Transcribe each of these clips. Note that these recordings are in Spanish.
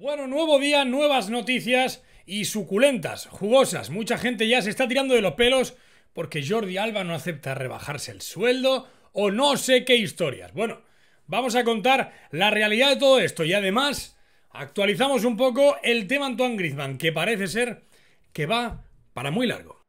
Bueno, nuevo día, nuevas noticias y suculentas, jugosas. Mucha gente ya se está tirando de los pelos porque Jordi Alba no acepta rebajarse el sueldo o no sé qué historias. Bueno, vamos a contar la realidad de todo esto y además actualizamos un poco el tema Antoine Griezmann, que parece ser que va para muy largo.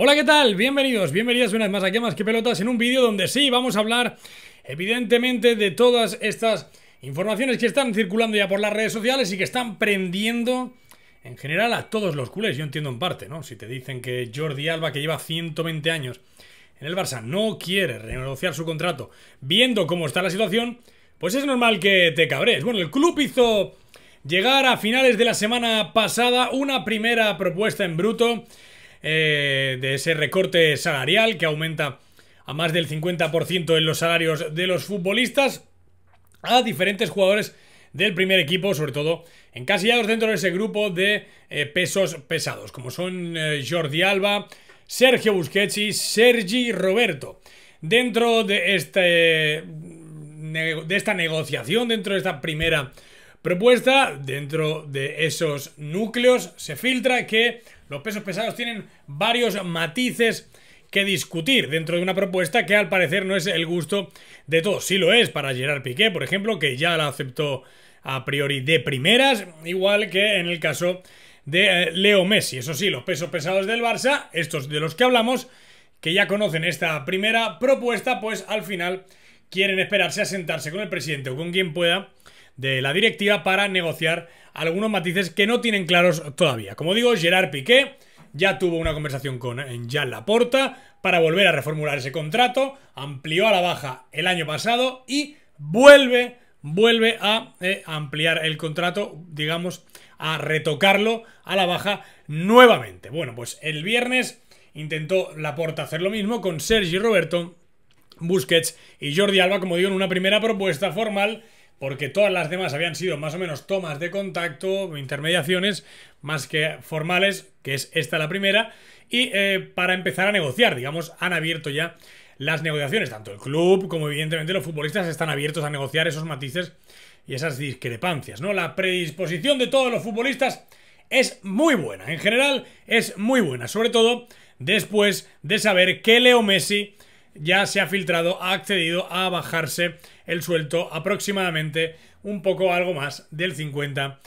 Hola, ¿qué tal? Bienvenidos, bienvenidas una vez más aquí a Más que Pelotas en un vídeo donde sí vamos a hablar evidentemente de todas estas informaciones que están circulando ya por las redes sociales y que están prendiendo en general a todos los culés. Yo entiendo en parte, ¿no? Si te dicen que Jordi Alba, que lleva 120 años en el Barça, no quiere renegociar su contrato viendo cómo está la situación, pues es normal que te cabrees. Bueno, el club hizo llegar a finales de la semana pasada una primera propuesta en bruto eh, de ese recorte salarial que aumenta a más del 50% en los salarios de los futbolistas a diferentes jugadores del primer equipo, sobre todo encasillados dentro de ese grupo de eh, pesos pesados, como son eh, Jordi Alba, Sergio Busquets Sergi Roberto. Dentro de, este, mm, de esta negociación, dentro de esta primera propuesta, dentro de esos núcleos se filtra que los pesos pesados tienen varios matices que discutir dentro de una propuesta que al parecer no es el gusto de todos. Si lo es para Gerard Piqué, por ejemplo, que ya la aceptó a priori de primeras, igual que en el caso de eh, Leo Messi. Eso sí, los pesos pesados del Barça, estos de los que hablamos, que ya conocen esta primera propuesta, pues al final quieren esperarse a sentarse con el presidente o con quien pueda de la directiva para negociar algunos matices que no tienen claros todavía. Como digo, Gerard Piqué ya tuvo una conversación con eh, Jean Laporta para volver a reformular ese contrato, amplió a la baja el año pasado y vuelve, vuelve a eh, ampliar el contrato, digamos, a retocarlo a la baja nuevamente. Bueno, pues el viernes intentó Laporta hacer lo mismo con Sergi Roberto, Busquets y Jordi Alba, como digo, en una primera propuesta formal porque todas las demás habían sido más o menos tomas de contacto, intermediaciones más que formales, que es esta la primera, y eh, para empezar a negociar, digamos, han abierto ya las negociaciones, tanto el club como evidentemente los futbolistas están abiertos a negociar esos matices y esas discrepancias, ¿no? La predisposición de todos los futbolistas es muy buena, en general es muy buena, sobre todo después de saber que Leo Messi ya se ha filtrado, ha accedido a bajarse el suelto aproximadamente un poco algo más del 50%,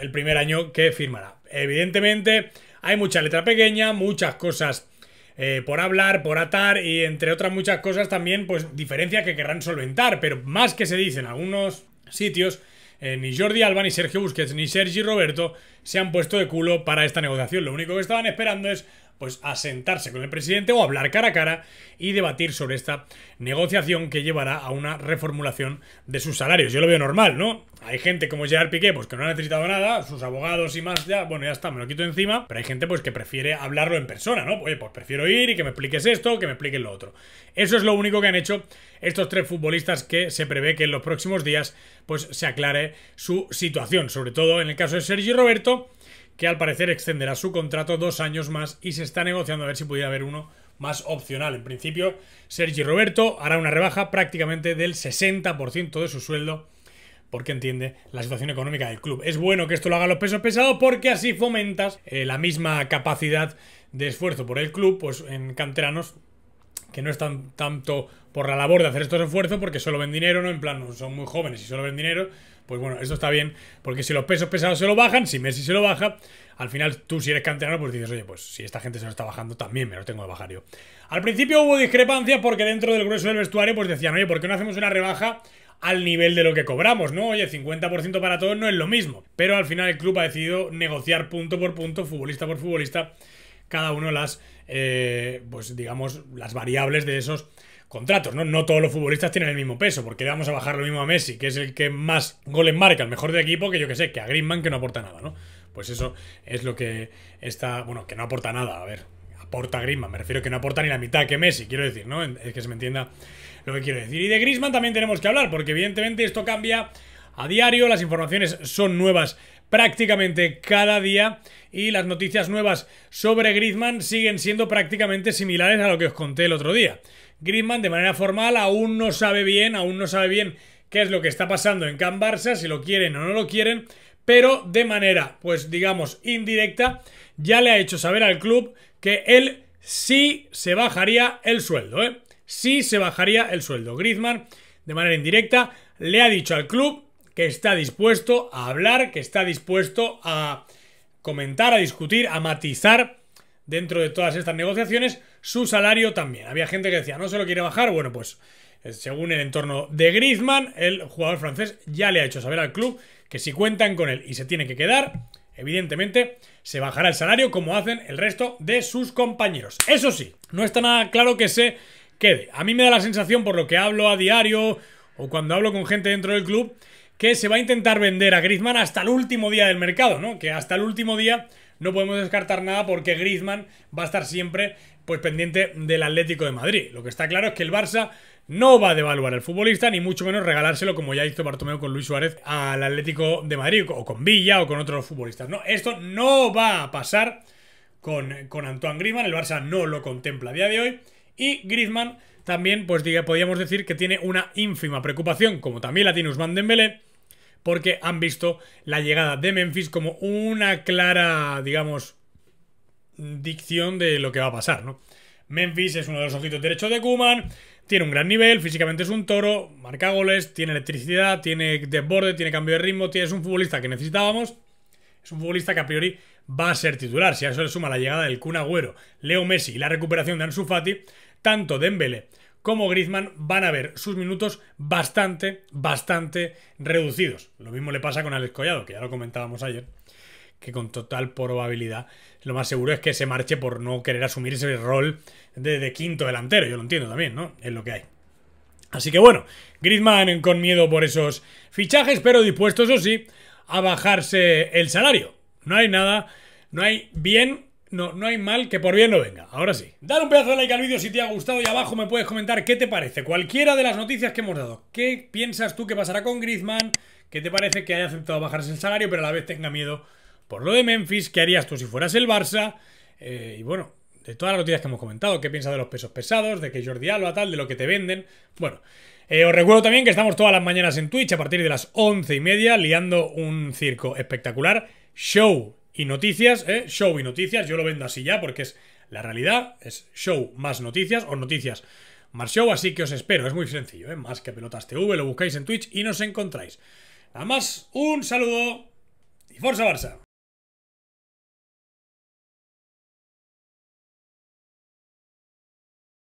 el primer año que firmará. Evidentemente hay mucha letra pequeña, muchas cosas eh, por hablar, por atar y entre otras muchas cosas también pues diferencias que querrán solventar, pero más que se dice en algunos sitios, eh, ni Jordi Alba, ni Sergio Busquets, ni Sergi Roberto se han puesto de culo para esta negociación. Lo único que estaban esperando es pues a sentarse con el presidente o hablar cara a cara y debatir sobre esta negociación que llevará a una reformulación de sus salarios. Yo lo veo normal, ¿no? Hay gente como Gerard Piqué, pues que no ha necesitado nada, sus abogados y más, ya, bueno, ya está, me lo quito encima, pero hay gente pues que prefiere hablarlo en persona, ¿no? pues prefiero ir y que me expliques esto, que me expliques lo otro. Eso es lo único que han hecho estos tres futbolistas que se prevé que en los próximos días pues se aclare su situación, sobre todo en el caso de Sergio Roberto, que al parecer extenderá su contrato dos años más y se está negociando a ver si pudiera haber uno más opcional. En principio, Sergi Roberto hará una rebaja prácticamente del 60% de su sueldo porque entiende la situación económica del club. Es bueno que esto lo hagan los pesos pesados porque así fomentas eh, la misma capacidad de esfuerzo por el club, pues en canteranos que no están tanto por la labor de hacer estos esfuerzos porque solo ven dinero, no en plan, son muy jóvenes y solo ven dinero, pues bueno, eso está bien, porque si los pesos pesados se lo bajan, si Messi se lo baja, al final tú si eres canterano, pues dices, oye, pues si esta gente se lo está bajando, también me lo tengo que bajar yo. Al principio hubo discrepancias porque dentro del grueso del vestuario, pues decían, oye, ¿por qué no hacemos una rebaja al nivel de lo que cobramos, ¿no? Oye, 50% para todos no es lo mismo. Pero al final el club ha decidido negociar punto por punto, futbolista por futbolista, cada uno las, eh, pues digamos, las variables de esos contratos, ¿no? No todos los futbolistas tienen el mismo peso, porque le vamos a bajar lo mismo a Messi, que es el que más goles marca, el mejor de equipo, que yo que sé, que a Griezmann que no aporta nada, ¿no? Pues eso es lo que está, bueno, que no aporta nada, a ver, aporta Griezmann, me refiero que no aporta ni la mitad que Messi, quiero decir, ¿no? Es que se me entienda lo que quiero decir. Y de Griezmann también tenemos que hablar, porque evidentemente esto cambia a diario, las informaciones son nuevas prácticamente cada día y las noticias nuevas sobre Griezmann siguen siendo prácticamente similares a lo que os conté el otro día. Griezmann de manera formal aún no sabe bien, aún no sabe bien qué es lo que está pasando en Can Barça, si lo quieren o no lo quieren, pero de manera, pues digamos, indirecta, ya le ha hecho saber al club que él sí se bajaría el sueldo, ¿eh? Sí se bajaría el sueldo. Griezmann, de manera indirecta, le ha dicho al club que está dispuesto a hablar, que está dispuesto a comentar, a discutir, a matizar dentro de todas estas negociaciones, su salario también. Había gente que decía, no se lo quiere bajar. Bueno, pues eh, según el entorno de Griezmann, el jugador francés ya le ha hecho saber al club que si cuentan con él y se tiene que quedar, evidentemente se bajará el salario como hacen el resto de sus compañeros. Eso sí, no está nada claro que se quede. A mí me da la sensación, por lo que hablo a diario o cuando hablo con gente dentro del club, que se va a intentar vender a Griezmann hasta el último día del mercado, ¿no? Que hasta el último día no podemos descartar nada porque Griezmann va a estar siempre pues pendiente del Atlético de Madrid. Lo que está claro es que el Barça no va a devaluar al futbolista, ni mucho menos regalárselo como ya hizo Bartomeu con Luis Suárez al Atlético de Madrid, o con Villa, o con otros futbolistas. No, esto no va a pasar con, con Antoine Griezmann, el Barça no lo contempla a día de hoy, y Griezmann también, pues podríamos decir que tiene una ínfima preocupación, como también la tiene Usman Dembélé, porque han visto la llegada de Memphis como una clara, digamos, dicción de lo que va a pasar, ¿no? Memphis es uno de los ojitos derechos de Kuman, tiene un gran nivel, físicamente es un toro, marca goles, tiene electricidad, tiene desborde, tiene cambio de ritmo, es un futbolista que necesitábamos, es un futbolista que a priori va a ser titular, si a eso le suma la llegada del Kun Agüero, Leo Messi y la recuperación de Ansu Fati, tanto Dembele como Griezmann van a ver sus minutos bastante, bastante reducidos. Lo mismo le pasa con Alex Collado, que ya lo comentábamos ayer, que con total probabilidad lo más seguro es que se marche por no querer asumir ese rol de, quinto delantero. Yo lo entiendo también, ¿no? Es lo que hay. Así que bueno, Griezmann con miedo por esos fichajes, pero dispuesto, eso sí, a bajarse el salario. No hay nada, no hay bien no, no hay mal que por bien no venga. Ahora sí. Dale un pedazo de like al vídeo si te ha gustado y abajo me puedes comentar qué te parece. Cualquiera de las noticias que hemos dado. ¿Qué piensas tú que pasará con Griezmann? ¿Qué te parece que haya aceptado bajarse el salario pero a la vez tenga miedo por lo de Memphis? ¿Qué harías tú si fueras el Barça? Eh, y bueno, de todas las noticias que hemos comentado, qué piensas de los pesos pesados, de que Jordi Alba tal, de lo que te venden. Bueno, eh, os recuerdo también que estamos todas las mañanas en Twitch a partir de las once y media liando un circo espectacular. Show y noticias, ¿eh? show y noticias, yo lo vendo así ya porque es la realidad, es show más noticias o noticias más show, así que os espero, es muy sencillo, ¿eh? más que pelotas TV, lo buscáis en Twitch y nos encontráis. Nada más, un saludo y Forza Barça.